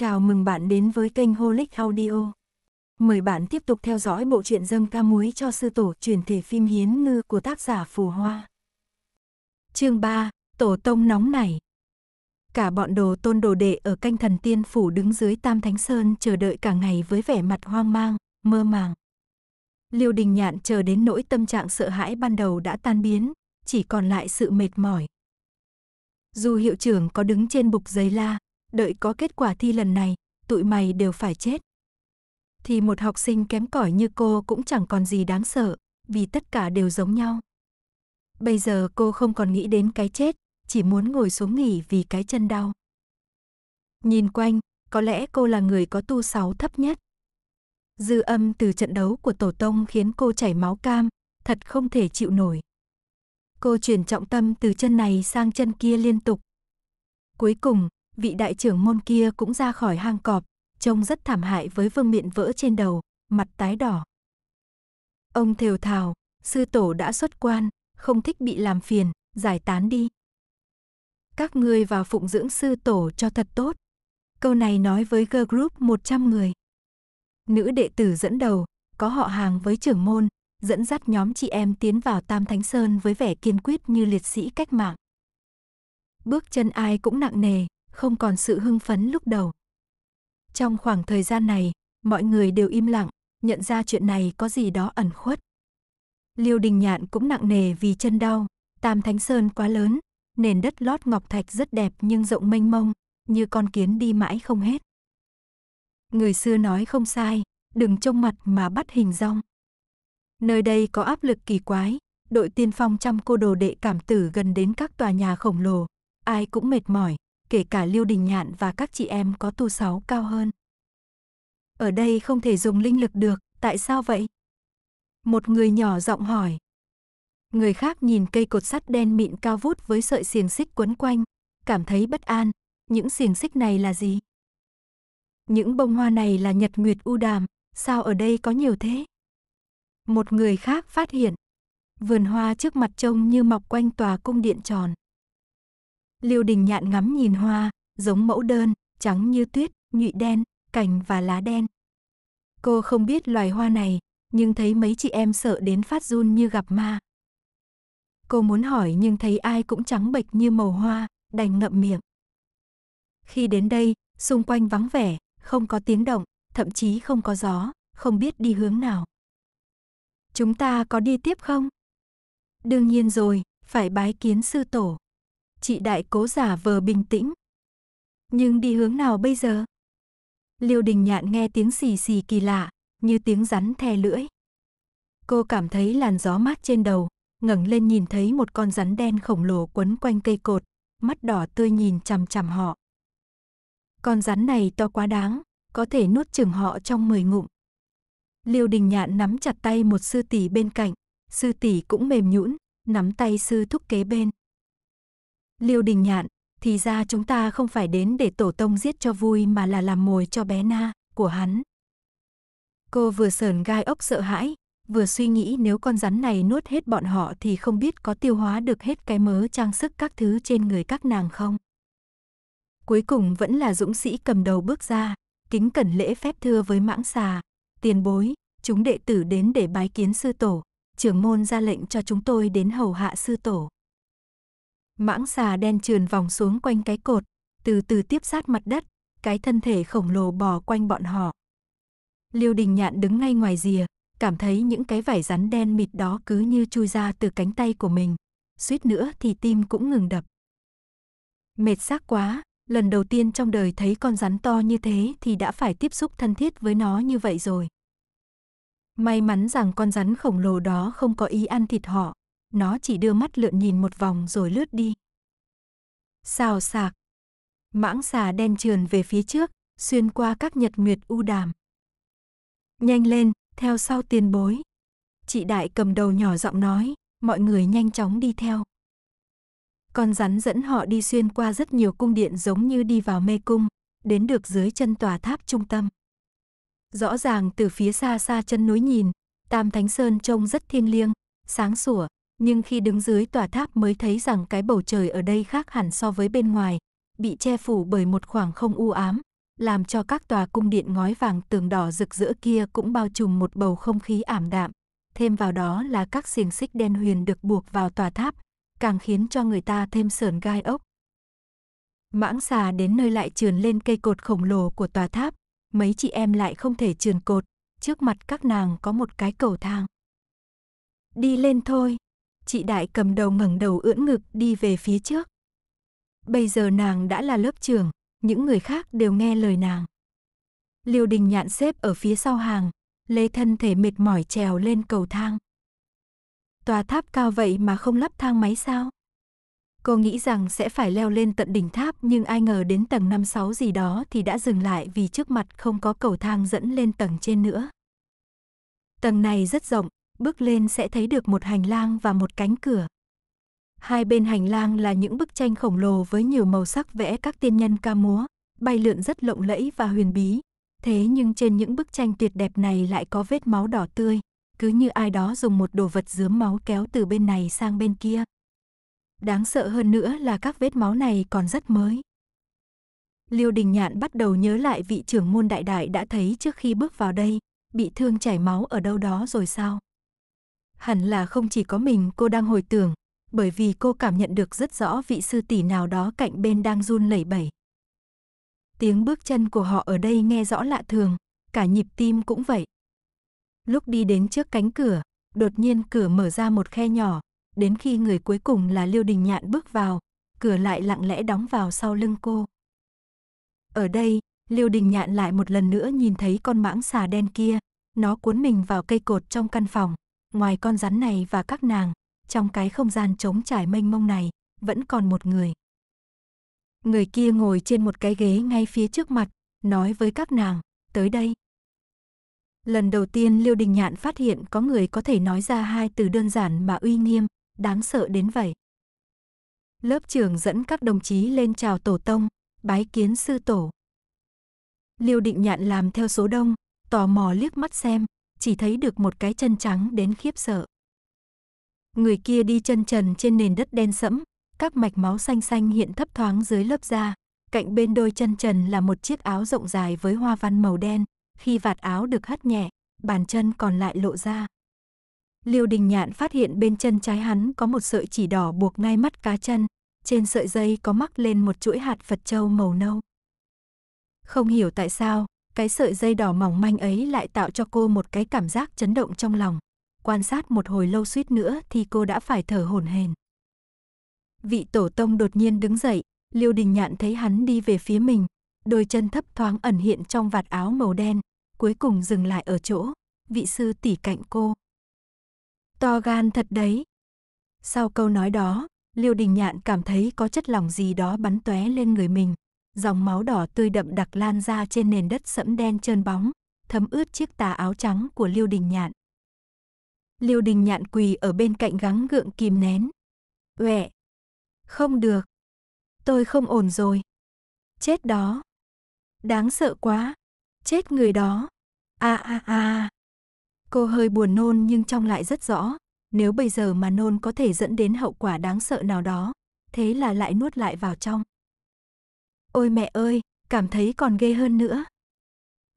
Chào mừng bạn đến với kênh Holic Audio. Mời bạn tiếp tục theo dõi bộ truyện dâm ca muối cho sư tổ truyền thể phim Hiến Ngư của tác giả Phù Hoa. Chương 3, Tổ Tông Nóng nảy Cả bọn đồ tôn đồ đệ ở canh thần tiên phủ đứng dưới Tam Thánh Sơn chờ đợi cả ngày với vẻ mặt hoang mang, mơ màng. Liêu đình nhạn chờ đến nỗi tâm trạng sợ hãi ban đầu đã tan biến, chỉ còn lại sự mệt mỏi. Dù hiệu trưởng có đứng trên bục giấy la, đợi có kết quả thi lần này, tụi mày đều phải chết. Thì một học sinh kém cỏi như cô cũng chẳng còn gì đáng sợ, vì tất cả đều giống nhau. Bây giờ cô không còn nghĩ đến cái chết, chỉ muốn ngồi xuống nghỉ vì cái chân đau. Nhìn quanh, có lẽ cô là người có tu sáu thấp nhất. Dư âm từ trận đấu của tổ tông khiến cô chảy máu cam, thật không thể chịu nổi. Cô chuyển trọng tâm từ chân này sang chân kia liên tục. Cuối cùng, vị đại trưởng môn kia cũng ra khỏi hang cọp, trông rất thảm hại với vương miện vỡ trên đầu, mặt tái đỏ. Ông thều thào, sư tổ đã xuất quan, không thích bị làm phiền, giải tán đi. Các ngươi vào phụng dưỡng sư tổ cho thật tốt. Câu này nói với girl group 100 người. Nữ đệ tử dẫn đầu, có họ hàng với trưởng môn, dẫn dắt nhóm chị em tiến vào Tam Thánh Sơn với vẻ kiên quyết như liệt sĩ cách mạng. Bước chân ai cũng nặng nề, không còn sự hưng phấn lúc đầu. Trong khoảng thời gian này, mọi người đều im lặng, nhận ra chuyện này có gì đó ẩn khuất. Liêu Đình Nhạn cũng nặng nề vì chân đau, Tam Thánh Sơn quá lớn, nền đất lót ngọc thạch rất đẹp nhưng rộng mênh mông, như con kiến đi mãi không hết. Người xưa nói không sai, đừng trông mặt mà bắt hình rong. Nơi đây có áp lực kỳ quái, đội tiên phong trăm cô đồ đệ cảm tử gần đến các tòa nhà khổng lồ, ai cũng mệt mỏi, kể cả Lưu Đình Nhạn và các chị em có tu sáu cao hơn. Ở đây không thể dùng linh lực được, tại sao vậy? Một người nhỏ giọng hỏi. Người khác nhìn cây cột sắt đen mịn cao vút với sợi xiềng xích quấn quanh, cảm thấy bất an, những xiềng xích này là gì? Những bông hoa này là nhật nguyệt u đàm, sao ở đây có nhiều thế? Một người khác phát hiện, vườn hoa trước mặt trông như mọc quanh tòa cung điện tròn. Liêu đình nhạn ngắm nhìn hoa, giống mẫu đơn, trắng như tuyết, nhụy đen, cành và lá đen. Cô không biết loài hoa này, nhưng thấy mấy chị em sợ đến phát run như gặp ma. Cô muốn hỏi nhưng thấy ai cũng trắng bệch như màu hoa, đành ngậm miệng. Khi đến đây, xung quanh vắng vẻ, không có tiếng động, thậm chí không có gió, không biết đi hướng nào. Chúng ta có đi tiếp không? Đương nhiên rồi, phải bái kiến sư tổ chị đại cố giả vờ bình tĩnh. Nhưng đi hướng nào bây giờ? Liêu đình nhạn nghe tiếng xì xì kỳ lạ, như tiếng rắn the lưỡi. Cô cảm thấy làn gió mát trên đầu, ngẩng lên nhìn thấy một con rắn đen khổng lồ quấn quanh cây cột, mắt đỏ tươi nhìn chằm chằm họ. Con rắn này to quá đáng, có thể nuốt chừng họ trong mười ngụm. Liêu đình nhạn nắm chặt tay một sư tỷ bên cạnh, sư tỷ cũng mềm nhũn, nắm tay sư thúc kế bên. Liêu Đình Nhạn, thì ra chúng ta không phải đến để tổ tông giết cho vui mà là làm mồi cho bé na của hắn. Cô vừa sờn gai ốc sợ hãi, vừa suy nghĩ nếu con rắn này nuốt hết bọn họ thì không biết có tiêu hóa được hết cái mớ trang sức các thứ trên người các nàng không. Cuối cùng vẫn là dũng sĩ cầm đầu bước ra, kính cẩn lễ phép thưa với mãng xà, tiền bối, chúng đệ tử đến để bái kiến sư tổ, trưởng môn ra lệnh cho chúng tôi đến hầu hạ sư tổ. Mãng xà đen trườn vòng xuống quanh cái cột, từ từ tiếp sát mặt đất, cái thân thể khổng lồ bò quanh bọn họ. Liêu đình nhạn đứng ngay ngoài rìa, cảm thấy những cái vải rắn đen mịt đó cứ như chui ra từ cánh tay của mình. Suýt nữa thì tim cũng ngừng đập. Mệt xác quá, lần đầu tiên trong đời thấy con rắn to như thế thì đã phải tiếp xúc thân thiết với nó như vậy rồi. May mắn rằng con rắn khổng lồ đó không có ý ăn thịt họ, nó chỉ đưa mắt lượn nhìn một vòng rồi lướt đi. Xào sạc. Mãng xà đen trườn về phía trước, xuyên qua các nhật nguyệt u đàm. Nhanh lên, theo sau tiền bối. Chị đại cầm đầu nhỏ giọng nói, mọi người nhanh chóng đi theo. Con rắn dẫn họ đi xuyên qua rất nhiều cung điện giống như đi vào mê cung, đến được dưới chân tòa tháp trung tâm. Rõ ràng từ phía xa xa chân núi nhìn, Tam Thánh Sơn trông rất thiêng liêng, sáng sủa, nhưng khi đứng dưới tòa tháp mới thấy rằng cái bầu trời ở đây khác hẳn so với bên ngoài, bị che phủ bởi một khoảng không u ám, làm cho các tòa cung điện ngói vàng tường đỏ rực rỡ kia cũng bao trùm một bầu không khí ảm đạm, thêm vào đó là các xiềng xích đen huyền được buộc vào tòa tháp, càng khiến cho người ta thêm sờn gai ốc. Mãng xà đến nơi lại trườn lên cây cột khổng lồ của tòa tháp, mấy chị em lại không thể trườn cột, trước mặt các nàng có một cái cầu thang. Đi lên thôi chị Đại cầm đầu ngẩng đầu ưỡn ngực đi về phía trước. Bây giờ nàng đã là lớp trưởng, những người khác đều nghe lời nàng. Liêu đình nhạn xếp ở phía sau hàng, lấy thân thể mệt mỏi trèo lên cầu thang. Tòa tháp cao vậy mà không lắp thang máy sao? Cô nghĩ rằng sẽ phải leo lên tận đỉnh tháp nhưng ai ngờ đến tầng 5-6 gì đó thì đã dừng lại vì trước mặt không có cầu thang dẫn lên tầng trên nữa. Tầng này rất rộng, bước lên sẽ thấy được một hành lang và một cánh cửa. Hai bên hành lang là những bức tranh khổng lồ với nhiều màu sắc vẽ các tiên nhân ca múa, bay lượn rất lộng lẫy và huyền bí. Thế nhưng trên những bức tranh tuyệt đẹp này lại có vết máu đỏ tươi, cứ như ai đó dùng một đồ vật dướm máu kéo từ bên này sang bên kia. Đáng sợ hơn nữa là các vết máu này còn rất mới. Liêu Đình Nhạn bắt đầu nhớ lại vị trưởng môn đại đại đã thấy trước khi bước vào đây, bị thương chảy máu ở đâu đó rồi sao? Hẳn là không chỉ có mình cô đang hồi tưởng, bởi vì cô cảm nhận được rất rõ vị sư tỷ nào đó cạnh bên đang run lẩy bẩy. Tiếng bước chân của họ ở đây nghe rõ lạ thường, cả nhịp tim cũng vậy. Lúc đi đến trước cánh cửa, đột nhiên cửa mở ra một khe nhỏ, đến khi người cuối cùng là Liêu Đình Nhạn bước vào, cửa lại lặng lẽ đóng vào sau lưng cô. Ở đây, Liêu Đình Nhạn lại một lần nữa nhìn thấy con mãng xà đen kia, nó cuốn mình vào cây cột trong căn phòng, Ngoài con rắn này và các nàng, trong cái không gian trống trải mênh mông này, vẫn còn một người. Người kia ngồi trên một cái ghế ngay phía trước mặt, nói với các nàng, tới đây. Lần đầu tiên Liêu Đình Nhạn phát hiện có người có thể nói ra hai từ đơn giản mà uy nghiêm, đáng sợ đến vậy. Lớp trưởng dẫn các đồng chí lên chào tổ tông, bái kiến sư tổ. Liêu Định Nhạn làm theo số đông, tò mò liếc mắt xem, chỉ thấy được một cái chân trắng đến khiếp sợ. Người kia đi chân trần trên nền đất đen sẫm, các mạch máu xanh xanh hiện thấp thoáng dưới lớp da, cạnh bên đôi chân trần là một chiếc áo rộng dài với hoa văn màu đen, khi vạt áo được hất nhẹ, bàn chân còn lại lộ ra. Liêu Đình Nhạn phát hiện bên chân trái hắn có một sợi chỉ đỏ buộc ngay mắt cá chân, trên sợi dây có mắc lên một chuỗi hạt Phật châu màu nâu. Không hiểu tại sao, cái sợi dây đỏ mỏng manh ấy lại tạo cho cô một cái cảm giác chấn động trong lòng. Quan sát một hồi lâu suýt nữa thì cô đã phải thở hổn hển. Vị tổ tông đột nhiên đứng dậy, Liêu Đình Nhạn thấy hắn đi về phía mình, đôi chân thấp thoáng ẩn hiện trong vạt áo màu đen, cuối cùng dừng lại ở chỗ, vị sư tỷ cạnh cô. To gan thật đấy. Sau câu nói đó, Liêu Đình Nhạn cảm thấy có chất lỏng gì đó bắn tóe lên người mình, dòng máu đỏ tươi đậm đặc lan ra trên nền đất sẫm đen trơn bóng, thấm ướt chiếc tà áo trắng của Liêu Đình Nhạn. Liêu Đình Nhạn quỳ ở bên cạnh gắng gượng kìm nén. Uệ! Không được! Tôi không ổn rồi! Chết đó! Đáng sợ quá! Chết người đó! A a a! Cô hơi buồn nôn nhưng trong lại rất rõ, nếu bây giờ mà nôn có thể dẫn đến hậu quả đáng sợ nào đó, thế là lại nuốt lại vào trong. Ôi mẹ ơi, cảm thấy còn ghê hơn nữa.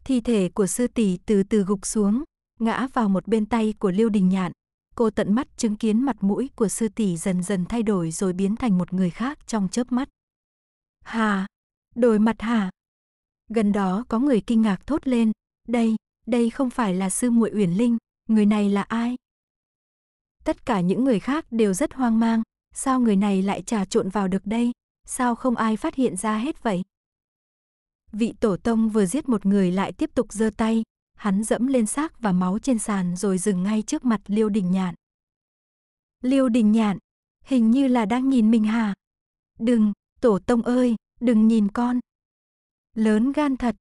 Thi thể của sư tỷ từ từ gục xuống, ngã vào một bên tay của lưu Đình Nhạn. Cô tận mắt chứng kiến mặt mũi của sư tỷ dần dần thay đổi rồi biến thành một người khác trong chớp mắt. Hà, đổi mặt hà. Gần đó có người kinh ngạc thốt lên, đây, đây không phải là sư muội Uyển Linh, người này là ai? Tất cả những người khác đều rất hoang mang, sao người này lại trà trộn vào được đây? sao không ai phát hiện ra hết vậy? Vị tổ tông vừa giết một người lại tiếp tục giơ tay, hắn dẫm lên xác và máu trên sàn rồi dừng ngay trước mặt Liêu Đình Nhạn. Liêu Đình Nhạn, hình như là đang nhìn mình hả? Đừng, tổ tông ơi, đừng nhìn con. Lớn gan thật.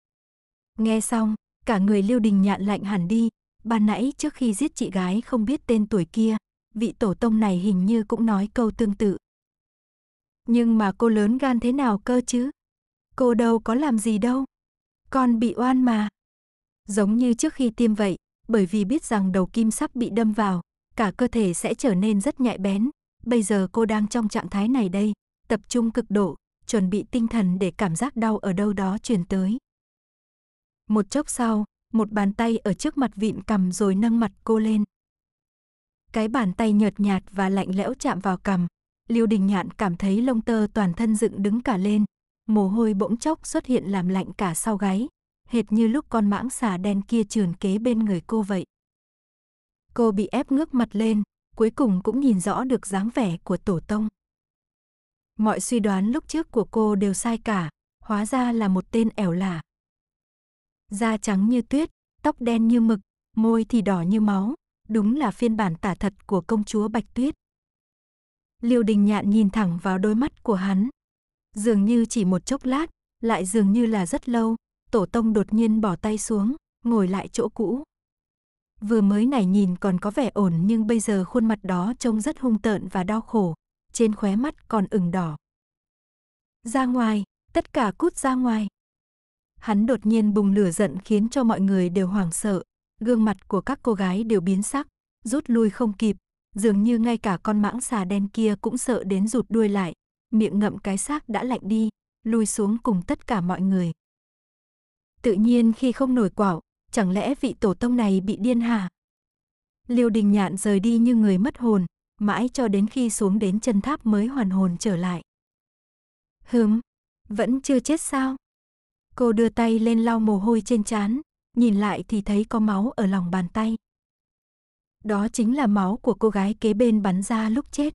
Nghe xong, cả người Liêu Đình Nhạn lạnh hẳn đi, ban nãy trước khi giết chị gái không biết tên tuổi kia, vị tổ tông này hình như cũng nói câu tương tự. Nhưng mà cô lớn gan thế nào cơ chứ? Cô đâu có làm gì đâu. Con bị oan mà. Giống như trước khi tiêm vậy, bởi vì biết rằng đầu kim sắp bị đâm vào, cả cơ thể sẽ trở nên rất nhạy bén. Bây giờ cô đang trong trạng thái này đây, tập trung cực độ, chuẩn bị tinh thần để cảm giác đau ở đâu đó truyền tới. Một chốc sau, một bàn tay ở trước mặt vịn cầm rồi nâng mặt cô lên. Cái bàn tay nhợt nhạt và lạnh lẽo chạm vào cầm, Liêu Đình Nhạn cảm thấy lông tơ toàn thân dựng đứng cả lên, mồ hôi bỗng chốc xuất hiện làm lạnh cả sau gáy, hệt như lúc con mãng xà đen kia trườn kế bên người cô vậy. Cô bị ép ngước mặt lên, cuối cùng cũng nhìn rõ được dáng vẻ của tổ tông. Mọi suy đoán lúc trước của cô đều sai cả, hóa ra là một tên ẻo lả. Da trắng như tuyết, tóc đen như mực, môi thì đỏ như máu, đúng là phiên bản tả thật của công chúa Bạch Tuyết. Liêu Đình Nhạn nhìn thẳng vào đôi mắt của hắn. Dường như chỉ một chốc lát, lại dường như là rất lâu, tổ tông đột nhiên bỏ tay xuống, ngồi lại chỗ cũ. Vừa mới này nhìn còn có vẻ ổn nhưng bây giờ khuôn mặt đó trông rất hung tợn và đau khổ, trên khóe mắt còn ửng đỏ. Ra ngoài, tất cả cút ra ngoài. Hắn đột nhiên bùng lửa giận khiến cho mọi người đều hoảng sợ, gương mặt của các cô gái đều biến sắc, rút lui không kịp, dường như ngay cả con mãng xà đen kia cũng sợ đến rụt đuôi lại, miệng ngậm cái xác đã lạnh đi, lui xuống cùng tất cả mọi người. Tự nhiên khi không nổi quạo chẳng lẽ vị tổ tông này bị điên hả? Liêu đình nhạn rời đi như người mất hồn, mãi cho đến khi xuống đến chân tháp mới hoàn hồn trở lại. Hừm, vẫn chưa chết sao? Cô đưa tay lên lau mồ hôi trên trán, nhìn lại thì thấy có máu ở lòng bàn tay, đó chính là máu của cô gái kế bên bắn ra lúc chết.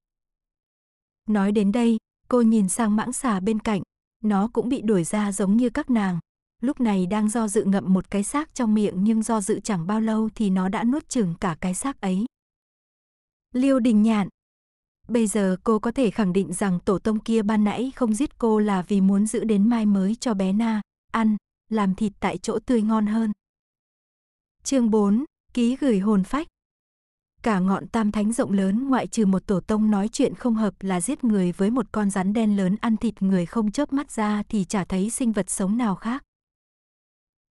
Nói đến đây, cô nhìn sang mãng xà bên cạnh, nó cũng bị đuổi ra giống như các nàng. Lúc này đang do dự ngậm một cái xác trong miệng nhưng do dự chẳng bao lâu thì nó đã nuốt chừng cả cái xác ấy. Liêu Đình Nhạn Bây giờ cô có thể khẳng định rằng tổ tông kia ban nãy không giết cô là vì muốn giữ đến mai mới cho bé Na, ăn, làm thịt tại chỗ tươi ngon hơn. Chương 4, ký gửi hồn phách. Cả ngọn tam thánh rộng lớn ngoại trừ một tổ tông nói chuyện không hợp là giết người với một con rắn đen lớn ăn thịt người không chớp mắt ra thì chả thấy sinh vật sống nào khác.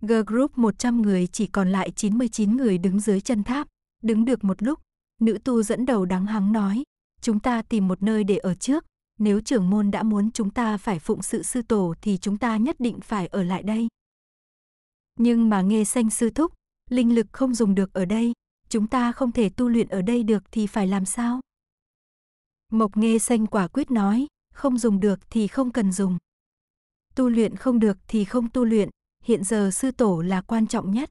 G Group 100 người chỉ còn lại 99 người đứng dưới chân tháp, đứng được một lúc, nữ tu dẫn đầu đắng hắng nói, chúng ta tìm một nơi để ở trước, nếu trưởng môn đã muốn chúng ta phải phụng sự sư tổ thì chúng ta nhất định phải ở lại đây. Nhưng mà nghe xanh sư thúc, linh lực không dùng được ở đây, chúng ta không thể tu luyện ở đây được thì phải làm sao? Mộc Nghê Xanh quả quyết nói, không dùng được thì không cần dùng. Tu luyện không được thì không tu luyện, hiện giờ sư tổ là quan trọng nhất.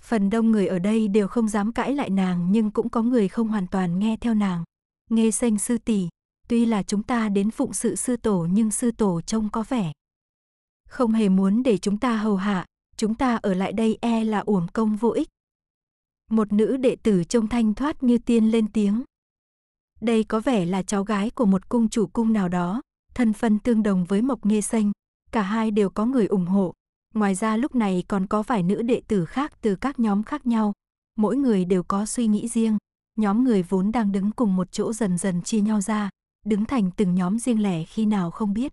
Phần đông người ở đây đều không dám cãi lại nàng nhưng cũng có người không hoàn toàn nghe theo nàng. Nghê Xanh sư tỷ, tuy là chúng ta đến phụng sự sư tổ nhưng sư tổ trông có vẻ. Không hề muốn để chúng ta hầu hạ, chúng ta ở lại đây e là uổng công vô ích. Một nữ đệ tử trông thanh thoát như tiên lên tiếng. Đây có vẻ là cháu gái của một cung chủ cung nào đó, thân phân tương đồng với Mộc Nghê Xanh, cả hai đều có người ủng hộ. Ngoài ra lúc này còn có vài nữ đệ tử khác từ các nhóm khác nhau, mỗi người đều có suy nghĩ riêng. Nhóm người vốn đang đứng cùng một chỗ dần dần chia nhau ra, đứng thành từng nhóm riêng lẻ khi nào không biết.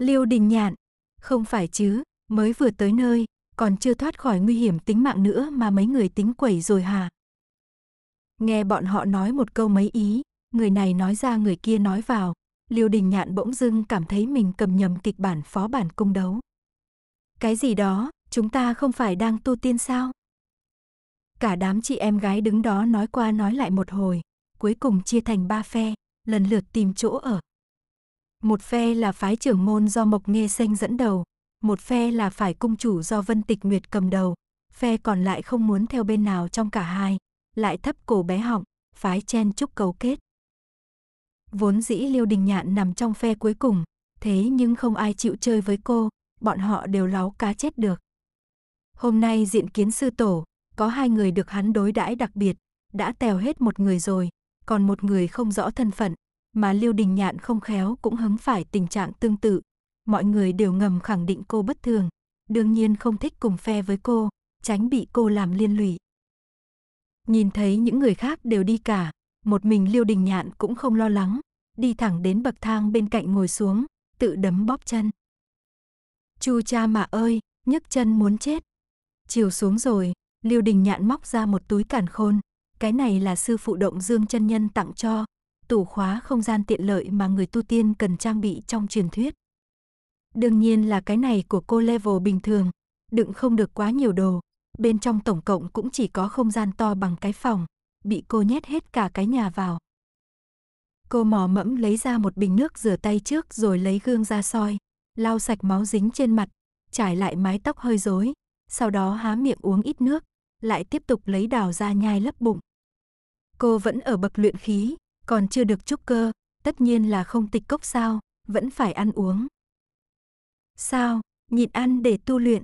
Liêu Đình Nhạn, không phải chứ, mới vừa tới nơi, còn chưa thoát khỏi nguy hiểm tính mạng nữa mà mấy người tính quẩy rồi hả? Nghe bọn họ nói một câu mấy ý, người này nói ra người kia nói vào, Liêu Đình Nhạn bỗng dưng cảm thấy mình cầm nhầm kịch bản phó bản cung đấu. Cái gì đó, chúng ta không phải đang tu tiên sao? Cả đám chị em gái đứng đó nói qua nói lại một hồi, cuối cùng chia thành ba phe, lần lượt tìm chỗ ở. Một phe là phái trưởng môn do Mộc Nghê Xanh dẫn đầu, một phe là phải cung chủ do Vân Tịch Nguyệt cầm đầu, phe còn lại không muốn theo bên nào trong cả hai, lại thấp cổ bé họng, phái chen chúc cầu kết. Vốn dĩ Liêu Đình Nhạn nằm trong phe cuối cùng, thế nhưng không ai chịu chơi với cô, bọn họ đều láo cá chết được. Hôm nay diện kiến sư tổ, có hai người được hắn đối đãi đặc biệt, đã tèo hết một người rồi, còn một người không rõ thân phận, mà Liêu Đình Nhạn không khéo cũng hứng phải tình trạng tương tự, mọi người đều ngầm khẳng định cô bất thường, đương nhiên không thích cùng phe với cô, tránh bị cô làm liên lụy. Nhìn thấy những người khác đều đi cả, một mình Liêu Đình Nhạn cũng không lo lắng, đi thẳng đến bậc thang bên cạnh ngồi xuống, tự đấm bóp chân. Chu cha mà ơi, nhấc chân muốn chết. Chiều xuống rồi, Liêu Đình Nhạn móc ra một túi cản khôn, cái này là sư phụ động dương chân nhân tặng cho, tủ khóa không gian tiện lợi mà người tu tiên cần trang bị trong truyền thuyết. Đương nhiên là cái này của cô level bình thường, đựng không được quá nhiều đồ. Bên trong tổng cộng cũng chỉ có không gian to bằng cái phòng, bị cô nhét hết cả cái nhà vào. Cô mò mẫm lấy ra một bình nước rửa tay trước rồi lấy gương ra soi, lau sạch máu dính trên mặt, trải lại mái tóc hơi rối, sau đó há miệng uống ít nước, lại tiếp tục lấy đào ra nhai lấp bụng. Cô vẫn ở bậc luyện khí, còn chưa được trúc cơ, tất nhiên là không tịch cốc sao, vẫn phải ăn uống. Sao, nhịn ăn để tu luyện.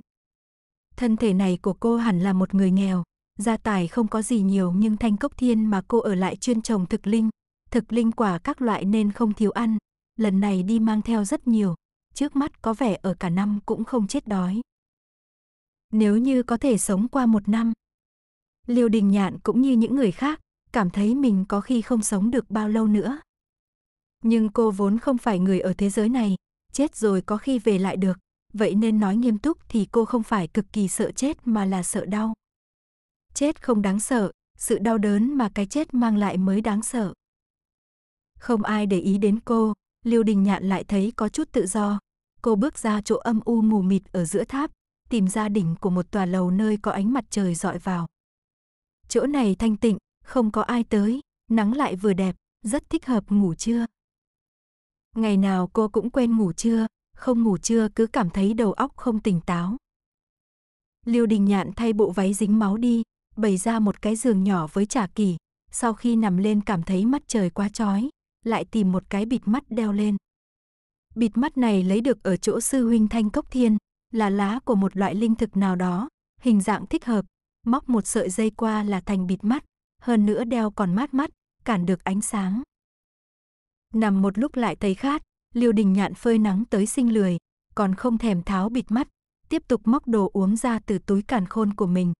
Thân thể này của cô hẳn là một người nghèo, gia tài không có gì nhiều nhưng thanh cốc thiên mà cô ở lại chuyên trồng thực linh, thực linh quả các loại nên không thiếu ăn, lần này đi mang theo rất nhiều, trước mắt có vẻ ở cả năm cũng không chết đói. Nếu như có thể sống qua một năm, Liêu Đình Nhạn cũng như những người khác, cảm thấy mình có khi không sống được bao lâu nữa. Nhưng cô vốn không phải người ở thế giới này, chết rồi có khi về lại được. Vậy nên nói nghiêm túc thì cô không phải cực kỳ sợ chết mà là sợ đau. Chết không đáng sợ, sự đau đớn mà cái chết mang lại mới đáng sợ. Không ai để ý đến cô, Liêu Đình Nhạn lại thấy có chút tự do. Cô bước ra chỗ âm u mù mịt ở giữa tháp, tìm ra đỉnh của một tòa lầu nơi có ánh mặt trời dọi vào. Chỗ này thanh tịnh, không có ai tới, nắng lại vừa đẹp, rất thích hợp ngủ trưa. Ngày nào cô cũng quen ngủ trưa, không ngủ trưa cứ cảm thấy đầu óc không tỉnh táo. Lưu Đình Nhạn thay bộ váy dính máu đi, bày ra một cái giường nhỏ với trà kỳ, sau khi nằm lên cảm thấy mắt trời quá chói, lại tìm một cái bịt mắt đeo lên. Bịt mắt này lấy được ở chỗ sư huynh Thanh Cốc Thiên, là lá của một loại linh thực nào đó, hình dạng thích hợp, móc một sợi dây qua là thành bịt mắt, hơn nữa đeo còn mát mắt, cản được ánh sáng. Nằm một lúc lại thấy khát, liều đình nhạn phơi nắng tới sinh lười, còn không thèm tháo bịt mắt, tiếp tục móc đồ uống ra từ túi càn khôn của mình.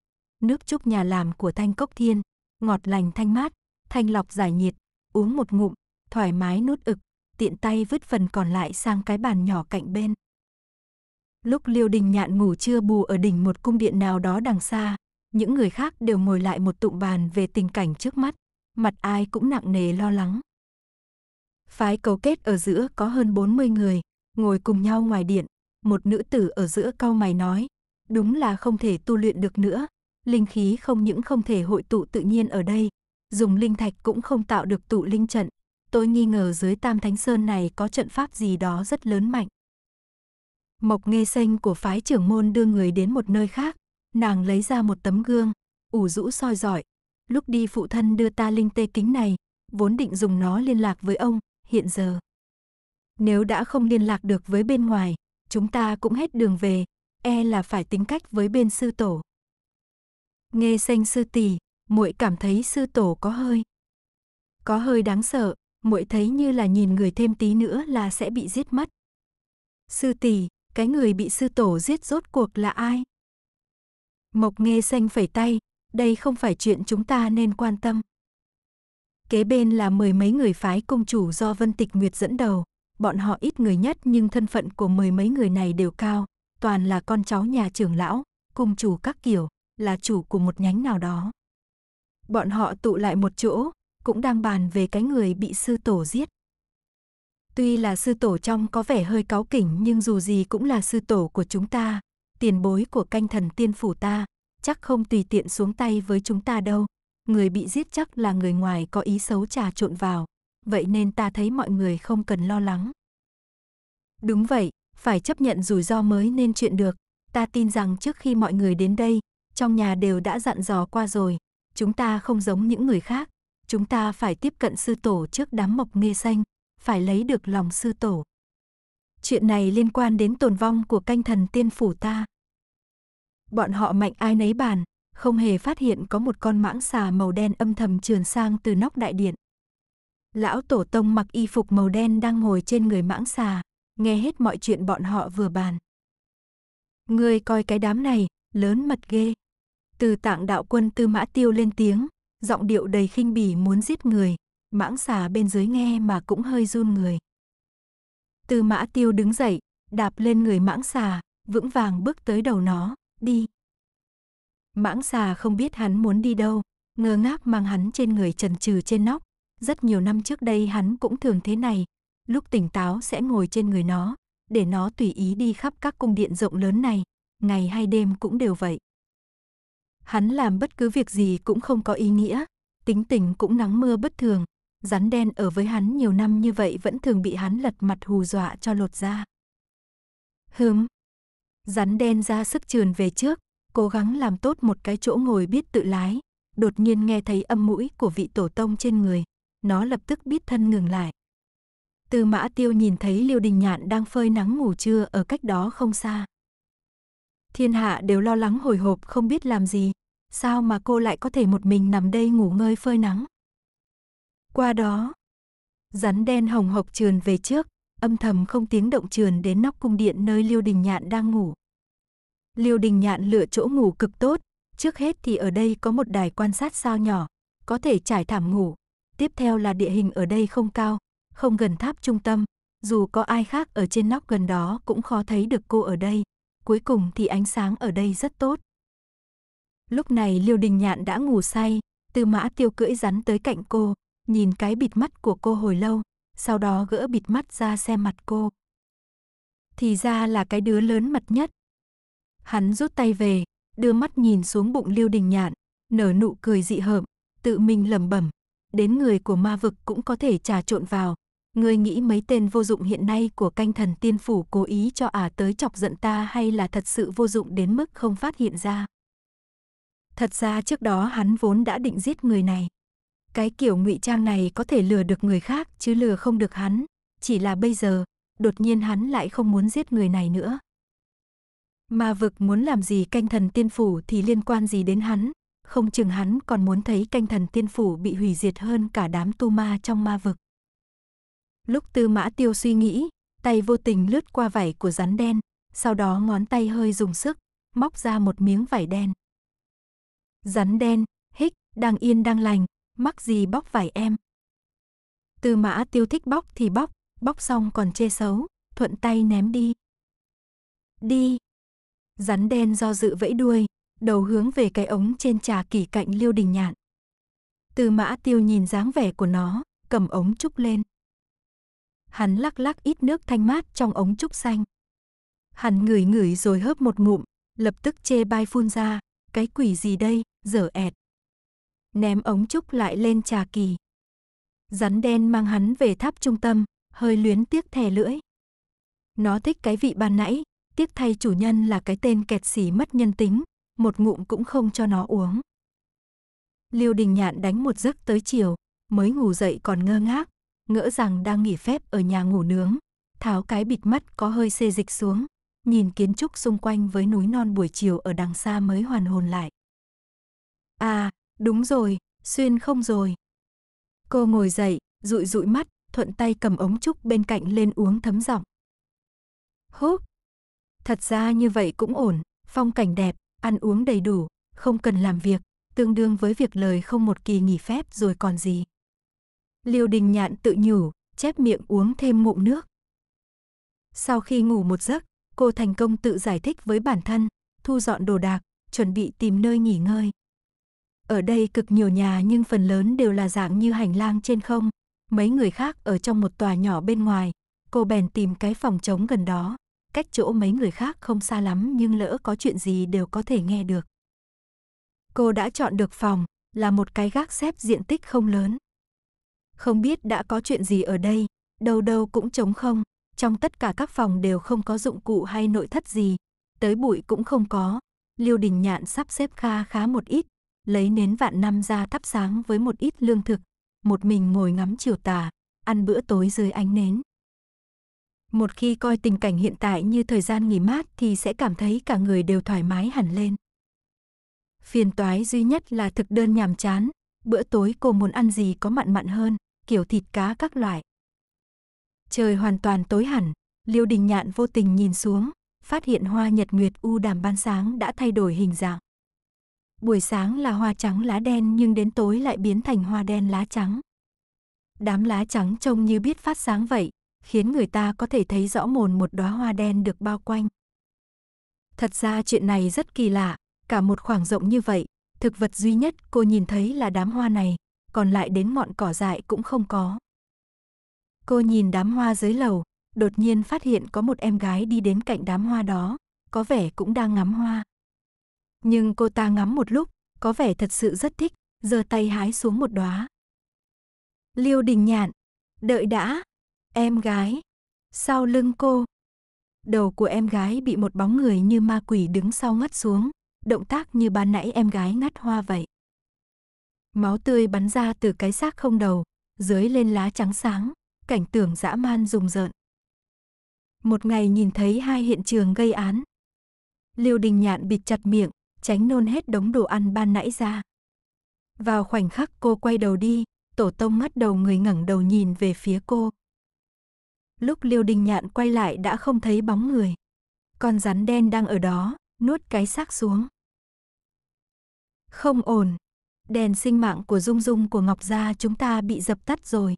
Nước trúc nhà làm của thanh cốc thiên, ngọt lành thanh mát, thanh lọc giải nhiệt, uống một ngụm, thoải mái nuốt ực, tiện tay vứt phần còn lại sang cái bàn nhỏ cạnh bên. Lúc Liêu Đình Nhạn ngủ trưa bù ở đỉnh một cung điện nào đó đằng xa, những người khác đều ngồi lại một tụng bàn về tình cảnh trước mắt, mặt ai cũng nặng nề lo lắng. Phái cấu kết ở giữa có hơn 40 người, ngồi cùng nhau ngoài điện. Một nữ tử ở giữa cau mày nói, đúng là không thể tu luyện được nữa. Linh khí không những không thể hội tụ tự nhiên ở đây, dùng linh thạch cũng không tạo được tụ linh trận. Tôi nghi ngờ dưới Tam Thánh Sơn này có trận pháp gì đó rất lớn mạnh. Mộc Nghê Xanh của phái trưởng môn đưa người đến một nơi khác, nàng lấy ra một tấm gương, ủ rũ soi giỏi. Lúc đi phụ thân đưa ta linh tê kính này, vốn định dùng nó liên lạc với ông, hiện giờ. Nếu đã không liên lạc được với bên ngoài, chúng ta cũng hết đường về, e là phải tính cách với bên sư tổ. Nghe xanh sư tỷ, muội cảm thấy sư tổ có hơi. Có hơi đáng sợ, muội thấy như là nhìn người thêm tí nữa là sẽ bị giết mất. Sư tỷ, cái người bị sư tổ giết rốt cuộc là ai? Mộc nghe xanh phẩy tay, đây không phải chuyện chúng ta nên quan tâm. Kế bên là mười mấy người phái công chủ do Vân Tịch Nguyệt dẫn đầu. Bọn họ ít người nhất nhưng thân phận của mười mấy người này đều cao, toàn là con cháu nhà trưởng lão, cung chủ các kiểu, là chủ của một nhánh nào đó. Bọn họ tụ lại một chỗ, cũng đang bàn về cái người bị sư tổ giết. Tuy là sư tổ trong có vẻ hơi cáu kỉnh nhưng dù gì cũng là sư tổ của chúng ta, tiền bối của canh thần tiên phủ ta, chắc không tùy tiện xuống tay với chúng ta đâu, người bị giết chắc là người ngoài có ý xấu trà trộn vào, vậy nên ta thấy mọi người không cần lo lắng. Đúng vậy, phải chấp nhận rủi ro mới nên chuyện được, ta tin rằng trước khi mọi người đến đây, trong nhà đều đã dặn dò qua rồi, chúng ta không giống những người khác, chúng ta phải tiếp cận sư tổ trước đám mộc nghe xanh, phải lấy được lòng sư tổ. Chuyện này liên quan đến tồn vong của canh thần tiên phủ ta. Bọn họ mạnh ai nấy bàn, không hề phát hiện có một con mãng xà màu đen âm thầm trườn sang từ nóc đại điện. Lão tổ tông mặc y phục màu đen đang ngồi trên người mãng xà, nghe hết mọi chuyện bọn họ vừa bàn. Ngươi coi cái đám này, lớn mật ghê. Từ tạng đạo quân tư mã tiêu lên tiếng, giọng điệu đầy khinh bỉ muốn giết người, mãng xà bên dưới nghe mà cũng hơi run người. Tư mã tiêu đứng dậy, đạp lên người mãng xà, vững vàng bước tới đầu nó, đi. Mãng xà không biết hắn muốn đi đâu, ngơ ngác mang hắn trên người trần trừ trên nóc. Rất nhiều năm trước đây hắn cũng thường thế này, lúc tỉnh táo sẽ ngồi trên người nó, để nó tùy ý đi khắp các cung điện rộng lớn này, ngày hay đêm cũng đều vậy. Hắn làm bất cứ việc gì cũng không có ý nghĩa, tính tình cũng nắng mưa bất thường, rắn đen ở với hắn nhiều năm như vậy vẫn thường bị hắn lật mặt hù dọa cho lột ra. Hừm. Rắn đen ra sức trườn về trước, cố gắng làm tốt một cái chỗ ngồi biết tự lái, đột nhiên nghe thấy âm mũi của vị tổ tông trên người, nó lập tức biết thân ngừng lại. Tư mã tiêu nhìn thấy Liêu Đình Nhạn đang phơi nắng ngủ trưa ở cách đó không xa. Thiên hạ đều lo lắng hồi hộp không biết làm gì, sao mà cô lại có thể một mình nằm đây ngủ ngơi phơi nắng. Qua đó, rắn đen hồng hộc trườn về trước, âm thầm không tiếng động trườn đến nóc cung điện nơi Liêu Đình Nhạn đang ngủ. Liêu Đình Nhạn lựa chỗ ngủ cực tốt, trước hết thì ở đây có một đài quan sát sao nhỏ, có thể trải thảm ngủ. Tiếp theo là địa hình ở đây không cao, không gần tháp trung tâm, dù có ai khác ở trên nóc gần đó cũng khó thấy được cô ở đây. Cuối cùng thì ánh sáng ở đây rất tốt. Lúc này Liêu Đình Nhạn đã ngủ say, Tư Mã Tiêu cưỡi rắn tới cạnh cô, nhìn cái bịt mắt của cô hồi lâu, sau đó gỡ bịt mắt ra xem mặt cô. Thì ra là cái đứa lớn mặt nhất, Hắn rút tay về, đưa mắt nhìn xuống bụng Liêu Đình Nhạn, nở nụ cười dị hợm, tự mình lẩm bẩm, đến người của ma vực cũng có thể trà trộn vào. Ngươi nghĩ mấy tên vô dụng hiện nay của canh thần tiên phủ cố ý cho ả à tới chọc giận ta hay là thật sự vô dụng đến mức không phát hiện ra? Thật ra trước đó hắn vốn đã định giết người này. Cái kiểu ngụy trang này có thể lừa được người khác chứ lừa không được hắn. Chỉ là bây giờ, đột nhiên hắn lại không muốn giết người này nữa. Ma vực muốn làm gì canh thần tiên phủ thì liên quan gì đến hắn, không chừng hắn còn muốn thấy canh thần tiên phủ bị hủy diệt hơn cả đám tu ma trong ma vực. Lúc tư mã tiêu suy nghĩ, tay vô tình lướt qua vải của rắn đen, sau đó ngón tay hơi dùng sức, móc ra một miếng vải đen. Rắn đen, hích, đang yên đang lành, mắc gì bóc vải em. Tư mã tiêu thích bóc thì bóc, bóc xong còn chê xấu, thuận tay ném đi. Đi, Rắn đen do dự vẫy đuôi, đầu hướng về cái ống trên trà kỷ cạnh liêu đình nhạn. Từ mã tiêu nhìn dáng vẻ của nó, cầm ống trúc lên. Hắn lắc lắc ít nước thanh mát trong ống trúc xanh. Hắn ngửi ngửi rồi hớp một ngụm, lập tức chê bai phun ra, cái quỷ gì đây, dở ẹt. Ném ống trúc lại lên trà kỳ. Rắn đen mang hắn về tháp trung tâm, hơi luyến tiếc thè lưỡi. Nó thích cái vị ban nãy, Tiếc thay chủ nhân là cái tên kẹt xỉ mất nhân tính, một ngụm cũng không cho nó uống. Liêu Đình Nhạn đánh một giấc tới chiều, mới ngủ dậy còn ngơ ngác, ngỡ rằng đang nghỉ phép ở nhà ngủ nướng, tháo cái bịt mắt có hơi xê dịch xuống, nhìn kiến trúc xung quanh với núi non buổi chiều ở đằng xa mới hoàn hồn lại. À, đúng rồi, xuyên không rồi. Cô ngồi dậy, dụi dụi mắt, thuận tay cầm ống trúc bên cạnh lên uống thấm giọng. húp Thật ra như vậy cũng ổn, phong cảnh đẹp, ăn uống đầy đủ, không cần làm việc, tương đương với việc lời không một kỳ nghỉ phép rồi còn gì. Liêu đình nhạn tự nhủ, chép miệng uống thêm ngụm nước. Sau khi ngủ một giấc, cô thành công tự giải thích với bản thân, thu dọn đồ đạc, chuẩn bị tìm nơi nghỉ ngơi. Ở đây cực nhiều nhà nhưng phần lớn đều là dạng như hành lang trên không, mấy người khác ở trong một tòa nhỏ bên ngoài, cô bèn tìm cái phòng trống gần đó cách chỗ mấy người khác không xa lắm nhưng lỡ có chuyện gì đều có thể nghe được. Cô đã chọn được phòng, là một cái gác xếp diện tích không lớn. Không biết đã có chuyện gì ở đây, đâu đâu cũng trống không, trong tất cả các phòng đều không có dụng cụ hay nội thất gì, tới bụi cũng không có. Liêu Đình Nhạn sắp xếp kha khá một ít, lấy nến vạn năm ra thắp sáng với một ít lương thực, một mình ngồi ngắm chiều tà, ăn bữa tối dưới ánh nến. Một khi coi tình cảnh hiện tại như thời gian nghỉ mát thì sẽ cảm thấy cả người đều thoải mái hẳn lên. Phiền toái duy nhất là thực đơn nhàm chán, bữa tối cô muốn ăn gì có mặn mặn hơn, kiểu thịt cá các loại. Trời hoàn toàn tối hẳn, Liêu Đình Nhạn vô tình nhìn xuống, phát hiện hoa nhật nguyệt u đàm ban sáng đã thay đổi hình dạng. Buổi sáng là hoa trắng lá đen nhưng đến tối lại biến thành hoa đen lá trắng. Đám lá trắng trông như biết phát sáng vậy, khiến người ta có thể thấy rõ mồn một đóa hoa đen được bao quanh. Thật ra chuyện này rất kỳ lạ, cả một khoảng rộng như vậy, thực vật duy nhất cô nhìn thấy là đám hoa này, còn lại đến ngọn cỏ dại cũng không có. Cô nhìn đám hoa dưới lầu, đột nhiên phát hiện có một em gái đi đến cạnh đám hoa đó, có vẻ cũng đang ngắm hoa. Nhưng cô ta ngắm một lúc, có vẻ thật sự rất thích, giơ tay hái xuống một đóa. Liêu Đình Nhạn, đợi đã. Em gái. Sau lưng cô. Đầu của em gái bị một bóng người như ma quỷ đứng sau ngắt xuống, động tác như ban nãy em gái ngắt hoa vậy. Máu tươi bắn ra từ cái xác không đầu, dưới lên lá trắng sáng, cảnh tượng dã man rùng rợn. Một ngày nhìn thấy hai hiện trường gây án. Liêu Đình Nhạn bịt chặt miệng, tránh nôn hết đống đồ ăn ban nãy ra. Vào khoảnh khắc cô quay đầu đi, tổ tông ngắt đầu người ngẩng đầu nhìn về phía cô, Lúc Liêu Đình Nhạn quay lại đã không thấy bóng người. Con rắn đen đang ở đó, nuốt cái xác xuống. Không ổn. Đèn sinh mạng của Dung Dung của Ngọc Gia chúng ta bị dập tắt rồi.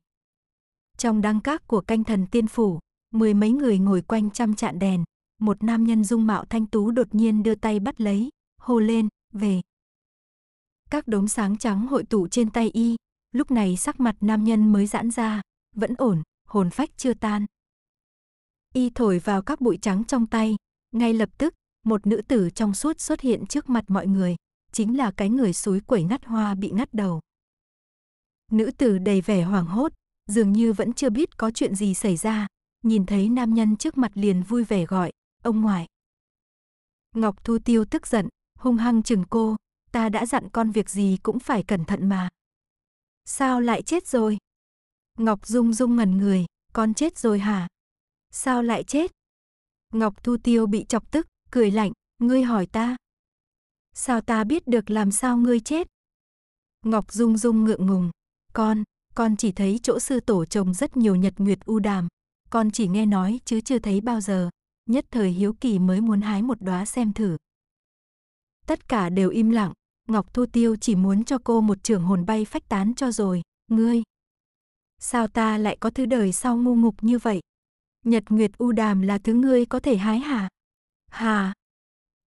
Trong đăng các của canh thần tiên phủ, mười mấy người ngồi quanh trăm chạn đèn. Một nam nhân dung mạo thanh tú đột nhiên đưa tay bắt lấy, hô lên, về. Các đốm sáng trắng hội tụ trên tay y, lúc này sắc mặt nam nhân mới giãn ra, vẫn ổn, hồn phách chưa tan. Y thổi vào các bụi trắng trong tay, ngay lập tức, một nữ tử trong suốt xuất hiện trước mặt mọi người, chính là cái người suối quẩy ngắt hoa bị ngắt đầu. Nữ tử đầy vẻ hoảng hốt, dường như vẫn chưa biết có chuyện gì xảy ra, nhìn thấy nam nhân trước mặt liền vui vẻ gọi, ông ngoại. Ngọc Thu Tiêu tức giận, hung hăng chừng cô, ta đã dặn con việc gì cũng phải cẩn thận mà. Sao lại chết rồi? Ngọc Dung Dung ngẩn người, con chết rồi hả? Sao lại chết? Ngọc Thu Tiêu bị chọc tức, cười lạnh, ngươi hỏi ta. Sao ta biết được làm sao ngươi chết? Ngọc Dung Dung ngượng ngùng, con, con chỉ thấy chỗ sư tổ trồng rất nhiều nhật nguyệt u đàm, con chỉ nghe nói chứ chưa thấy bao giờ, nhất thời hiếu kỳ mới muốn hái một đóa xem thử. Tất cả đều im lặng, Ngọc Thu Tiêu chỉ muốn cho cô một trường hồn bay phách tán cho rồi, ngươi, sao ta lại có thứ đời sau ngu ngục như vậy? Nhật Nguyệt U Đàm là thứ ngươi có thể hái hả? Hà!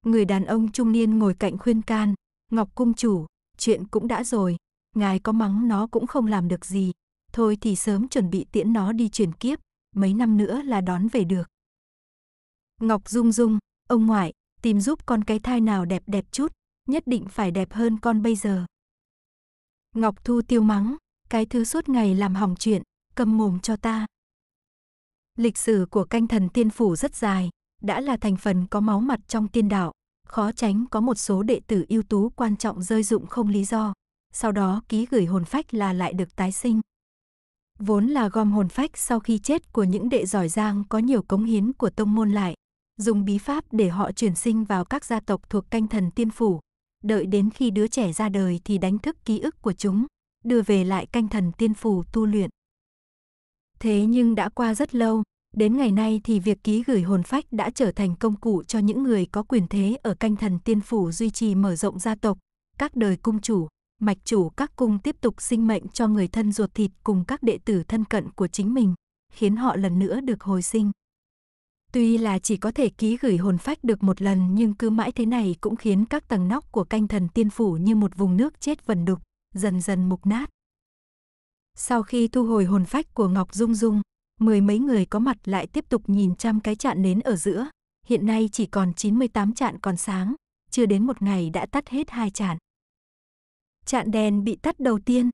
Người đàn ông trung niên ngồi cạnh khuyên can, Ngọc Cung Chủ, chuyện cũng đã rồi, ngài có mắng nó cũng không làm được gì, thôi thì sớm chuẩn bị tiễn nó đi chuyển kiếp, mấy năm nữa là đón về được. Ngọc Dung Dung, ông ngoại, tìm giúp con cái thai nào đẹp đẹp chút, nhất định phải đẹp hơn con bây giờ. Ngọc Thu Tiêu mắng, cái thứ suốt ngày làm hỏng chuyện, cầm mồm cho ta. Lịch sử của canh thần tiên phủ rất dài, đã là thành phần có máu mặt trong tiên đạo, khó tránh có một số đệ tử ưu tú quan trọng rơi dụng không lý do, sau đó ký gửi hồn phách là lại được tái sinh. Vốn là gom hồn phách sau khi chết của những đệ giỏi giang có nhiều cống hiến của tông môn lại, dùng bí pháp để họ chuyển sinh vào các gia tộc thuộc canh thần tiên phủ, đợi đến khi đứa trẻ ra đời thì đánh thức ký ức của chúng, đưa về lại canh thần tiên phủ tu luyện. Thế nhưng đã qua rất lâu, đến ngày nay thì việc ký gửi hồn phách đã trở thành công cụ cho những người có quyền thế ở canh thần tiên phủ duy trì mở rộng gia tộc, các đời cung chủ, mạch chủ các cung tiếp tục sinh mệnh cho người thân ruột thịt cùng các đệ tử thân cận của chính mình, khiến họ lần nữa được hồi sinh. Tuy là chỉ có thể ký gửi hồn phách được một lần nhưng cứ mãi thế này cũng khiến các tầng nóc của canh thần tiên phủ như một vùng nước chết vần đục, dần dần mục nát. Sau khi thu hồi hồn phách của Ngọc Dung Dung, mười mấy người có mặt lại tiếp tục nhìn trăm cái chạn nến ở giữa, hiện nay chỉ còn 98 chạn còn sáng, chưa đến một ngày đã tắt hết hai chạn. Chạn đèn bị tắt đầu tiên.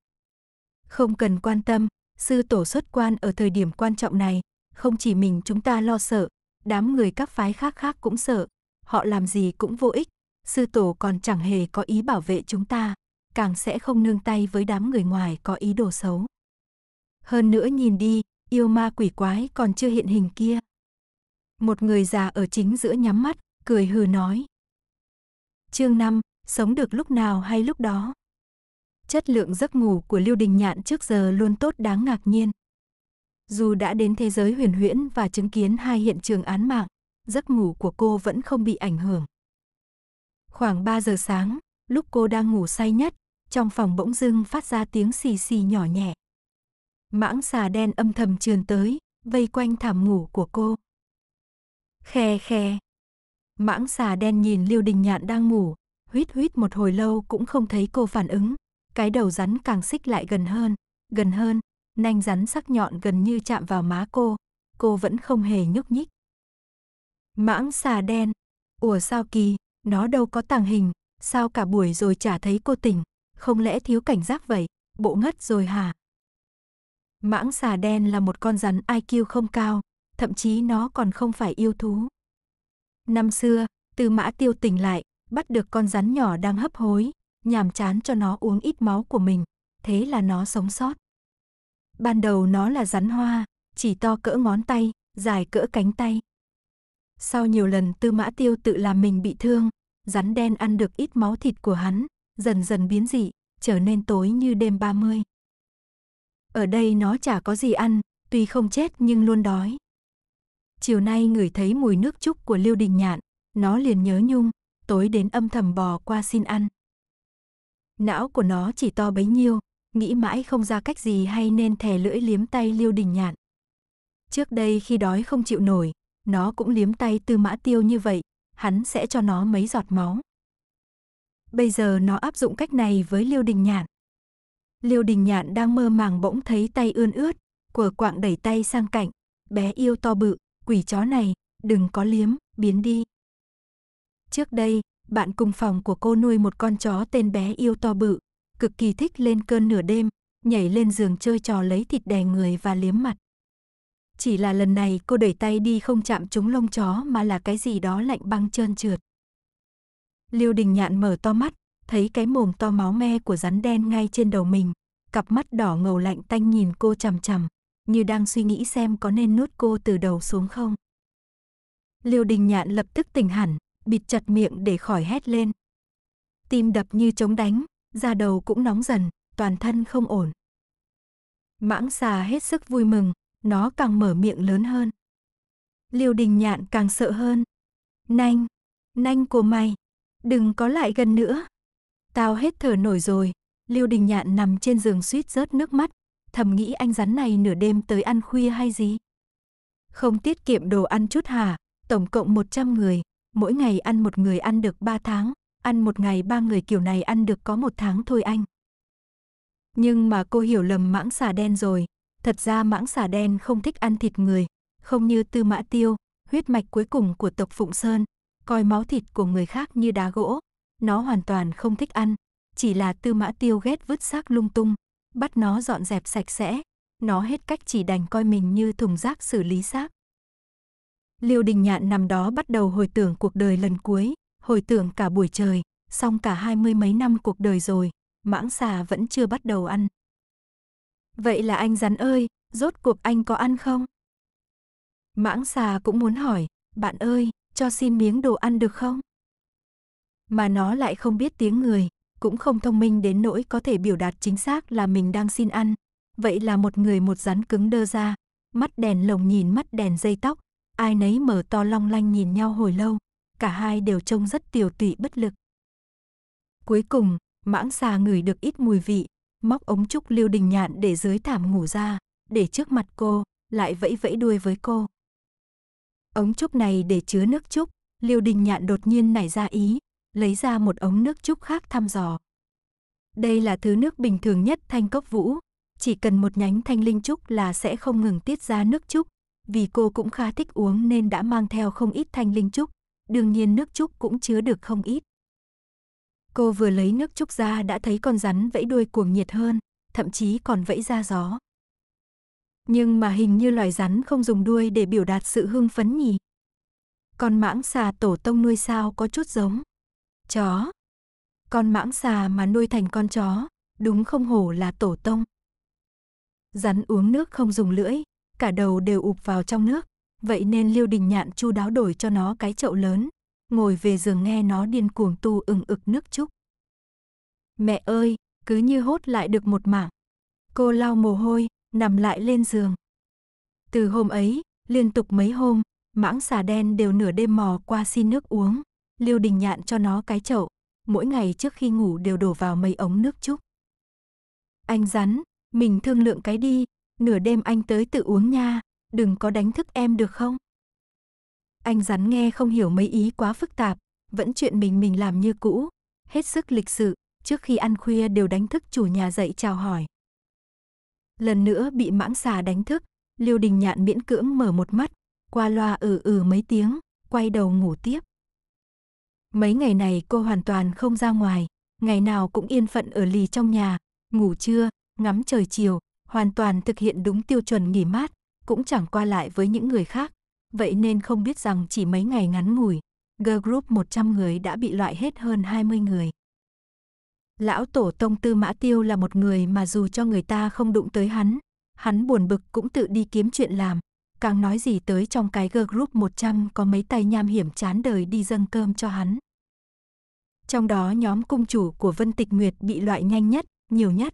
Không cần quan tâm, sư tổ xuất quan ở thời điểm quan trọng này, không chỉ mình chúng ta lo sợ, đám người các phái khác khác cũng sợ, họ làm gì cũng vô ích, sư tổ còn chẳng hề có ý bảo vệ chúng ta, càng sẽ không nương tay với đám người ngoài có ý đồ xấu. Hơn nữa nhìn đi, yêu ma quỷ quái còn chưa hiện hình kia. Một người già ở chính giữa nhắm mắt, cười hừ nói. Chương 5, sống được lúc nào hay lúc đó. Chất lượng giấc ngủ của Lưu Đình Nhạn trước giờ luôn tốt đáng ngạc nhiên. Dù đã đến thế giới huyền huyễn và chứng kiến hai hiện trường án mạng, giấc ngủ của cô vẫn không bị ảnh hưởng. Khoảng 3 giờ sáng, lúc cô đang ngủ say nhất, trong phòng bỗng dưng phát ra tiếng xì xì nhỏ nhẹ. Mãng xà đen âm thầm trườn tới, vây quanh thảm ngủ của cô. Khe khe. Mãng xà đen nhìn Liêu Đình Nhạn đang ngủ, huýt huýt một hồi lâu cũng không thấy cô phản ứng, cái đầu rắn càng xích lại gần hơn, gần hơn, nanh rắn sắc nhọn gần như chạm vào má cô, cô vẫn không hề nhúc nhích. Mãng xà đen, ủa sao kỳ, nó đâu có tàng hình, sao cả buổi rồi chả thấy cô tỉnh không lẽ thiếu cảnh giác vậy, bộ ngất rồi hả? Mãng xà đen là một con rắn IQ không cao, thậm chí nó còn không phải yêu thú. Năm xưa, tư mã tiêu tỉnh lại, bắt được con rắn nhỏ đang hấp hối, nhàm chán cho nó uống ít máu của mình, thế là nó sống sót. Ban đầu nó là rắn hoa, chỉ to cỡ ngón tay, dài cỡ cánh tay. Sau nhiều lần tư mã tiêu tự làm mình bị thương, rắn đen ăn được ít máu thịt của hắn, dần dần biến dị, trở nên tối như đêm 30. Ở đây nó chả có gì ăn, tuy không chết nhưng luôn đói. Chiều nay ngửi thấy mùi nước trúc của Lưu Đình Nhạn, nó liền nhớ nhung, tối đến âm thầm bò qua xin ăn. Não của nó chỉ to bấy nhiêu, nghĩ mãi không ra cách gì hay nên thè lưỡi liếm tay Lưu Đình Nhạn. Trước đây khi đói không chịu nổi, nó cũng liếm tay Tư Mã Tiêu như vậy, hắn sẽ cho nó mấy giọt máu bây giờ nó áp dụng cách này với Liêu Đình Nhạn. Liêu Đình Nhạn đang mơ màng bỗng thấy tay ươn ướt, của quạng đẩy tay sang cạnh, bé yêu to bự, quỷ chó này, đừng có liếm, biến đi. Trước đây, bạn cùng phòng của cô nuôi một con chó tên bé yêu to bự, cực kỳ thích lên cơn nửa đêm, nhảy lên giường chơi trò lấy thịt đè người và liếm mặt. Chỉ là lần này cô đẩy tay đi không chạm trúng lông chó mà là cái gì đó lạnh băng trơn trượt. Liêu Đình Nhạn mở to mắt, thấy cái mồm to máu me của rắn đen ngay trên đầu mình, cặp mắt đỏ ngầu lạnh tanh nhìn cô chằm chằm, như đang suy nghĩ xem có nên nuốt cô từ đầu xuống không. Liêu Đình Nhạn lập tức tỉnh hẳn, bịt chặt miệng để khỏi hét lên. Tim đập như trống đánh, da đầu cũng nóng dần, toàn thân không ổn. Mãng xà hết sức vui mừng, nó càng mở miệng lớn hơn. Liêu Đình Nhạn càng sợ hơn. Nanh, nanh của mày, Đừng có lại gần nữa. Tao hết thở nổi rồi. Liêu Đình Nhạn nằm trên giường suýt rớt nước mắt, thầm nghĩ anh rắn này nửa đêm tới ăn khuya hay gì. Không tiết kiệm đồ ăn chút hả, tổng cộng 100 người, mỗi ngày ăn một người ăn được 3 tháng, ăn một ngày ba người kiểu này ăn được có một tháng thôi anh. Nhưng mà cô hiểu lầm mãng xà đen rồi, thật ra mãng xà đen không thích ăn thịt người, không như tư mã tiêu, huyết mạch cuối cùng của tộc Phụng Sơn, coi máu thịt của người khác như đá gỗ. Nó hoàn toàn không thích ăn, chỉ là tư mã tiêu ghét vứt xác lung tung, bắt nó dọn dẹp sạch sẽ. Nó hết cách chỉ đành coi mình như thùng rác xử lý xác. Liêu đình nhạn nằm đó bắt đầu hồi tưởng cuộc đời lần cuối, hồi tưởng cả buổi trời, xong cả hai mươi mấy năm cuộc đời rồi, mãng xà vẫn chưa bắt đầu ăn. Vậy là anh rắn ơi, rốt cuộc anh có ăn không? Mãng xà cũng muốn hỏi, bạn ơi, cho xin miếng đồ ăn được không? Mà nó lại không biết tiếng người, cũng không thông minh đến nỗi có thể biểu đạt chính xác là mình đang xin ăn. Vậy là một người một rắn cứng đơ ra, mắt đèn lồng nhìn mắt đèn dây tóc, ai nấy mở to long lanh nhìn nhau hồi lâu, cả hai đều trông rất tiểu tụy bất lực. Cuối cùng, mãng xà ngửi được ít mùi vị, móc ống trúc liêu đình nhạn để dưới thảm ngủ ra, để trước mặt cô, lại vẫy vẫy đuôi với cô ống trúc này để chứa nước trúc, Liêu Đình Nhạn đột nhiên nảy ra ý, lấy ra một ống nước trúc khác thăm dò. Đây là thứ nước bình thường nhất thanh cốc vũ, chỉ cần một nhánh thanh linh trúc là sẽ không ngừng tiết ra nước trúc, vì cô cũng khá thích uống nên đã mang theo không ít thanh linh trúc, đương nhiên nước trúc cũng chứa được không ít. Cô vừa lấy nước trúc ra đã thấy con rắn vẫy đuôi cuồng nhiệt hơn, thậm chí còn vẫy ra gió. Nhưng mà hình như loài rắn không dùng đuôi để biểu đạt sự hưng phấn nhỉ. Con mãng xà tổ tông nuôi sao có chút giống. Chó. Con mãng xà mà nuôi thành con chó, đúng không hổ là tổ tông. Rắn uống nước không dùng lưỡi, cả đầu đều ụp vào trong nước, vậy nên Liêu Đình Nhạn chu đáo đổi cho nó cái chậu lớn, ngồi về giường nghe nó điên cuồng tu ừng ực nước chúc. Mẹ ơi, cứ như hốt lại được một mảng. Cô lau mồ hôi, nằm lại lên giường. Từ hôm ấy, liên tục mấy hôm, mãng xà đen đều nửa đêm mò qua xin nước uống. lưu đình nhạn cho nó cái chậu, mỗi ngày trước khi ngủ đều đổ vào mấy ống nước trúc. Anh rắn, mình thương lượng cái đi, nửa đêm anh tới tự uống nha, đừng có đánh thức em được không? Anh rắn nghe không hiểu mấy ý quá phức tạp, vẫn chuyện mình mình làm như cũ, hết sức lịch sự, trước khi ăn khuya đều đánh thức chủ nhà dậy chào hỏi. Lần nữa bị mãng xà đánh thức, Liêu Đình Nhạn miễn cưỡng mở một mắt, qua loa ừ ừ mấy tiếng, quay đầu ngủ tiếp. Mấy ngày này cô hoàn toàn không ra ngoài, ngày nào cũng yên phận ở lì trong nhà, ngủ trưa, ngắm trời chiều, hoàn toàn thực hiện đúng tiêu chuẩn nghỉ mát, cũng chẳng qua lại với những người khác. Vậy nên không biết rằng chỉ mấy ngày ngắn ngủi, Girl Group 100 người đã bị loại hết hơn 20 người. Lão tổ tông Tư Mã Tiêu là một người mà dù cho người ta không đụng tới hắn, hắn buồn bực cũng tự đi kiếm chuyện làm. Càng nói gì tới trong cái girl group 100 có mấy tay nham hiểm chán đời đi dâng cơm cho hắn. Trong đó nhóm cung chủ của Vân Tịch Nguyệt bị loại nhanh nhất, nhiều nhất.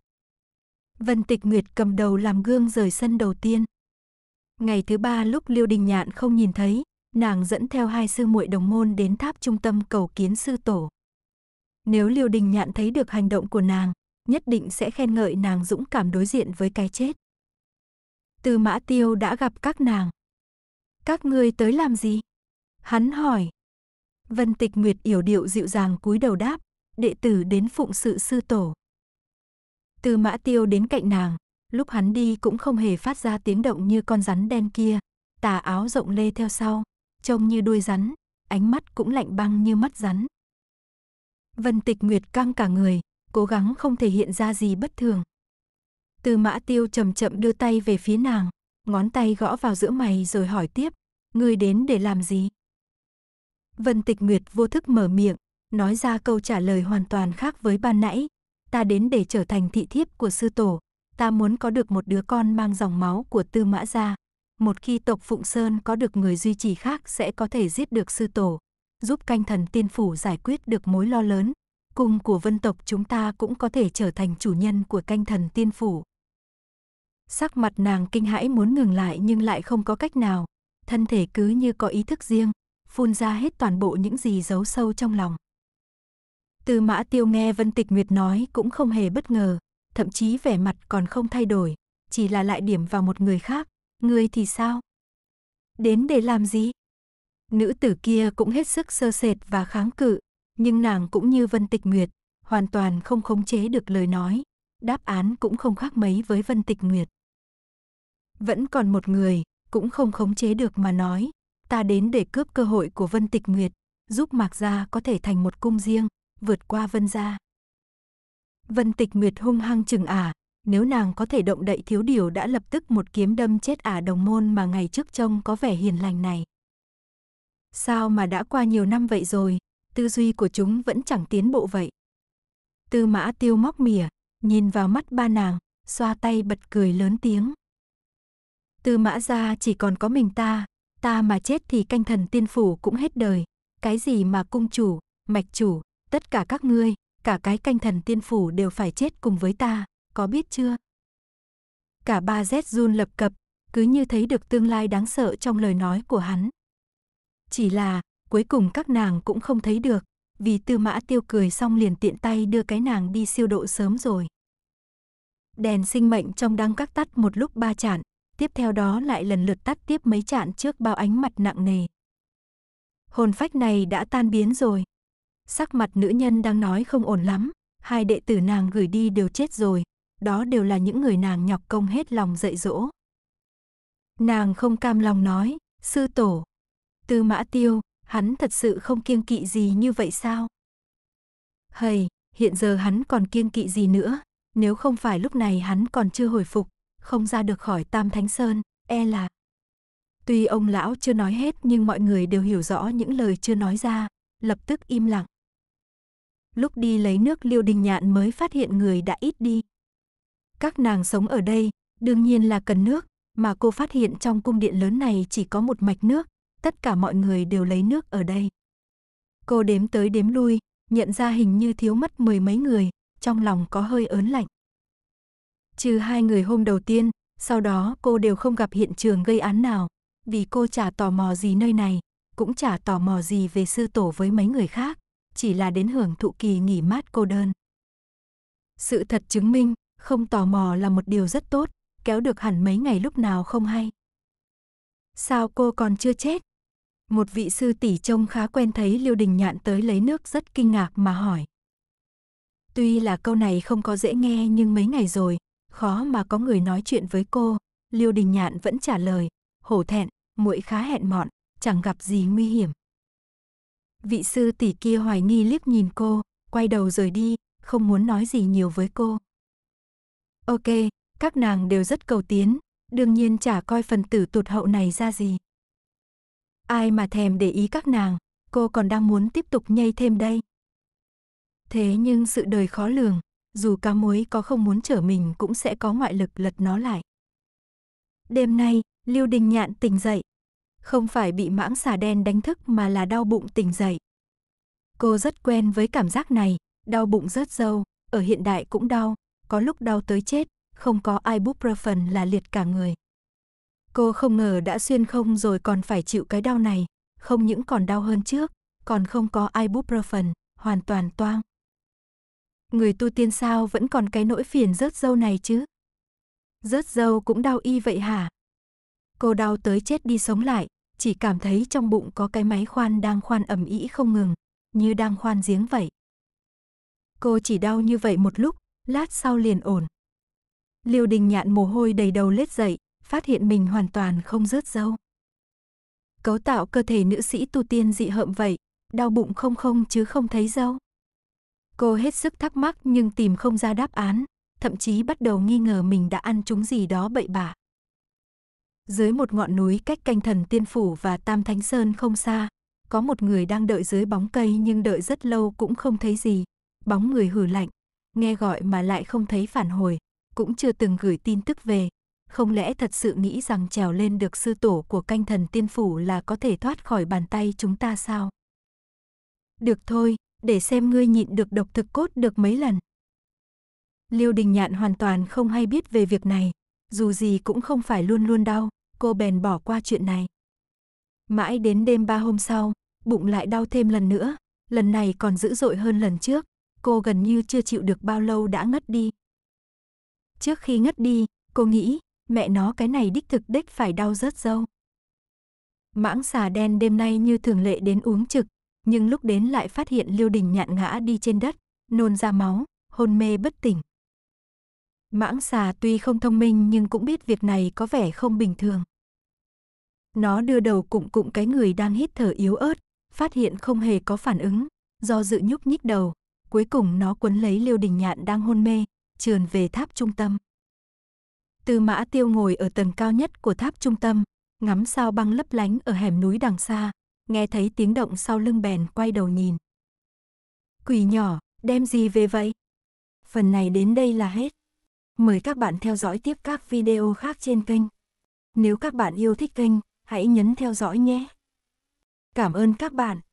Vân Tịch Nguyệt cầm đầu làm gương rời sân đầu tiên. Ngày thứ ba lúc Liêu Đình Nhạn không nhìn thấy, nàng dẫn theo hai sư muội đồng môn đến tháp trung tâm cầu kiến sư tổ. Nếu Liêu Đình Nhạn thấy được hành động của nàng, nhất định sẽ khen ngợi nàng dũng cảm đối diện với cái chết. Từ Mã Tiêu đã gặp các nàng. Các ngươi tới làm gì? Hắn hỏi. Vân Tịch Nguyệt yểu điệu dịu dàng cúi đầu đáp, đệ tử đến phụng sự sư tổ. Từ Mã Tiêu đến cạnh nàng, lúc hắn đi cũng không hề phát ra tiếng động như con rắn đen kia, tà áo rộng lê theo sau, trông như đuôi rắn, ánh mắt cũng lạnh băng như mắt rắn, Vân Tịch Nguyệt căng cả người, cố gắng không thể hiện ra gì bất thường. Từ mã tiêu chậm chậm đưa tay về phía nàng, ngón tay gõ vào giữa mày rồi hỏi tiếp, ngươi đến để làm gì? Vân Tịch Nguyệt vô thức mở miệng, nói ra câu trả lời hoàn toàn khác với ban nãy. Ta đến để trở thành thị thiếp của sư tổ, ta muốn có được một đứa con mang dòng máu của tư mã gia. Một khi tộc Phụng Sơn có được người duy trì khác sẽ có thể giết được sư tổ, giúp canh thần tiên phủ giải quyết được mối lo lớn. Cung của vân tộc chúng ta cũng có thể trở thành chủ nhân của canh thần tiên phủ. Sắc mặt nàng kinh hãi muốn ngừng lại nhưng lại không có cách nào. Thân thể cứ như có ý thức riêng, phun ra hết toàn bộ những gì giấu sâu trong lòng. Tư mã tiêu nghe Vân Tịch Nguyệt nói cũng không hề bất ngờ, thậm chí vẻ mặt còn không thay đổi, chỉ là lại điểm vào một người khác, người thì sao? Đến để làm gì? Nữ tử kia cũng hết sức sơ sệt và kháng cự, nhưng nàng cũng như Vân Tịch Nguyệt, hoàn toàn không khống chế được lời nói, đáp án cũng không khác mấy với Vân Tịch Nguyệt. Vẫn còn một người, cũng không khống chế được mà nói, ta đến để cướp cơ hội của Vân Tịch Nguyệt, giúp Mạc Gia có thể thành một cung riêng, vượt qua Vân Gia. Vân Tịch Nguyệt hung hăng chừng ả, nếu nàng có thể động đậy thiếu điều đã lập tức một kiếm đâm chết ả đồng môn mà ngày trước trông có vẻ hiền lành này. Sao mà đã qua nhiều năm vậy rồi, tư duy của chúng vẫn chẳng tiến bộ vậy. Tư mã tiêu móc mỉa, nhìn vào mắt ba nàng, xoa tay bật cười lớn tiếng. Tư mã ra chỉ còn có mình ta, ta mà chết thì canh thần tiên phủ cũng hết đời. Cái gì mà cung chủ, mạch chủ, tất cả các ngươi, cả cái canh thần tiên phủ đều phải chết cùng với ta, có biết chưa? Cả ba Z run lập cập, cứ như thấy được tương lai đáng sợ trong lời nói của hắn. Chỉ là, cuối cùng các nàng cũng không thấy được, vì tư mã tiêu cười xong liền tiện tay đưa cái nàng đi siêu độ sớm rồi. Đèn sinh mệnh trong đang các tắt một lúc ba chản, tiếp theo đó lại lần lượt tắt tiếp mấy chản trước bao ánh mặt nặng nề. Hồn phách này đã tan biến rồi. Sắc mặt nữ nhân đang nói không ổn lắm, hai đệ tử nàng gửi đi đều chết rồi, đó đều là những người nàng nhọc công hết lòng dạy dỗ. Nàng không cam lòng nói, sư tổ, Tư mã tiêu, hắn thật sự không kiêng kỵ gì như vậy sao? Hầy, hiện giờ hắn còn kiêng kỵ gì nữa, nếu không phải lúc này hắn còn chưa hồi phục, không ra được khỏi Tam Thánh Sơn, e là. Tuy ông lão chưa nói hết nhưng mọi người đều hiểu rõ những lời chưa nói ra, lập tức im lặng. Lúc đi lấy nước liêu đình nhạn mới phát hiện người đã ít đi. Các nàng sống ở đây, đương nhiên là cần nước, mà cô phát hiện trong cung điện lớn này chỉ có một mạch nước, tất cả mọi người đều lấy nước ở đây. Cô đếm tới đếm lui, nhận ra hình như thiếu mất mười mấy người, trong lòng có hơi ớn lạnh. Trừ hai người hôm đầu tiên, sau đó cô đều không gặp hiện trường gây án nào, vì cô chả tò mò gì nơi này, cũng chả tò mò gì về sư tổ với mấy người khác, chỉ là đến hưởng thụ kỳ nghỉ mát cô đơn. Sự thật chứng minh, không tò mò là một điều rất tốt, kéo được hẳn mấy ngày lúc nào không hay. Sao cô còn chưa chết? Một vị sư tỷ trông khá quen thấy Liêu Đình Nhạn tới lấy nước rất kinh ngạc mà hỏi. Tuy là câu này không có dễ nghe nhưng mấy ngày rồi, khó mà có người nói chuyện với cô, Liêu Đình Nhạn vẫn trả lời, hổ thẹn, muội khá hẹn mọn, chẳng gặp gì nguy hiểm. Vị sư tỷ kia hoài nghi liếc nhìn cô, quay đầu rời đi, không muốn nói gì nhiều với cô. Ok, các nàng đều rất cầu tiến, đương nhiên chả coi phần tử tụt hậu này ra gì. Ai mà thèm để ý các nàng, cô còn đang muốn tiếp tục nhây thêm đây. Thế nhưng sự đời khó lường, dù cá muối có không muốn trở mình cũng sẽ có ngoại lực lật nó lại. Đêm nay, Lưu Đình Nhạn tỉnh dậy. Không phải bị mãng xà đen đánh thức mà là đau bụng tỉnh dậy. Cô rất quen với cảm giác này, đau bụng rất dâu, ở hiện đại cũng đau, có lúc đau tới chết, không có ibuprofen là liệt cả người. Cô không ngờ đã xuyên không rồi còn phải chịu cái đau này, không những còn đau hơn trước, còn không có ibuprofen, hoàn toàn toang. Người tu tiên sao vẫn còn cái nỗi phiền rớt dâu này chứ? Rớt dâu cũng đau y vậy hả? Cô đau tới chết đi sống lại, chỉ cảm thấy trong bụng có cái máy khoan đang khoan ẩm ĩ không ngừng, như đang khoan giếng vậy. Cô chỉ đau như vậy một lúc, lát sau liền ổn. Liêu đình nhạn mồ hôi đầy đầu lết dậy, phát hiện mình hoàn toàn không rớt dâu. Cấu tạo cơ thể nữ sĩ tu tiên dị hợm vậy, đau bụng không không chứ không thấy dâu. Cô hết sức thắc mắc nhưng tìm không ra đáp án, thậm chí bắt đầu nghi ngờ mình đã ăn chúng gì đó bậy bạ. Dưới một ngọn núi cách canh thần tiên phủ và Tam Thánh Sơn không xa, có một người đang đợi dưới bóng cây nhưng đợi rất lâu cũng không thấy gì. Bóng người hử lạnh, nghe gọi mà lại không thấy phản hồi, cũng chưa từng gửi tin tức về, không lẽ thật sự nghĩ rằng trèo lên được sư tổ của canh thần tiên phủ là có thể thoát khỏi bàn tay chúng ta sao? Được thôi, để xem ngươi nhịn được độc thực cốt được mấy lần. Liêu Đình Nhạn hoàn toàn không hay biết về việc này, dù gì cũng không phải luôn luôn đau, cô bèn bỏ qua chuyện này. Mãi đến đêm ba hôm sau, bụng lại đau thêm lần nữa, lần này còn dữ dội hơn lần trước, cô gần như chưa chịu được bao lâu đã ngất đi. Trước khi ngất đi, cô nghĩ mẹ nó cái này đích thực đích phải đau rớt dâu. Mãng xà đen đêm nay như thường lệ đến uống trực, nhưng lúc đến lại phát hiện Lưu Đình nhạn ngã đi trên đất, nôn ra máu, hôn mê bất tỉnh. Mãng xà tuy không thông minh nhưng cũng biết việc này có vẻ không bình thường. Nó đưa đầu cụm cụm cái người đang hít thở yếu ớt, phát hiện không hề có phản ứng, do dự nhúc nhích đầu, cuối cùng nó quấn lấy Lưu Đình Nhạn đang hôn mê, trườn về tháp trung tâm. Tư mã tiêu ngồi ở tầng cao nhất của tháp trung tâm, ngắm sao băng lấp lánh ở hẻm núi đằng xa, nghe thấy tiếng động sau lưng bèn quay đầu nhìn. Quỷ nhỏ, đem gì về vậy? Phần này đến đây là hết. Mời các bạn theo dõi tiếp các video khác trên kênh. Nếu các bạn yêu thích kênh, hãy nhấn theo dõi nhé. Cảm ơn các bạn.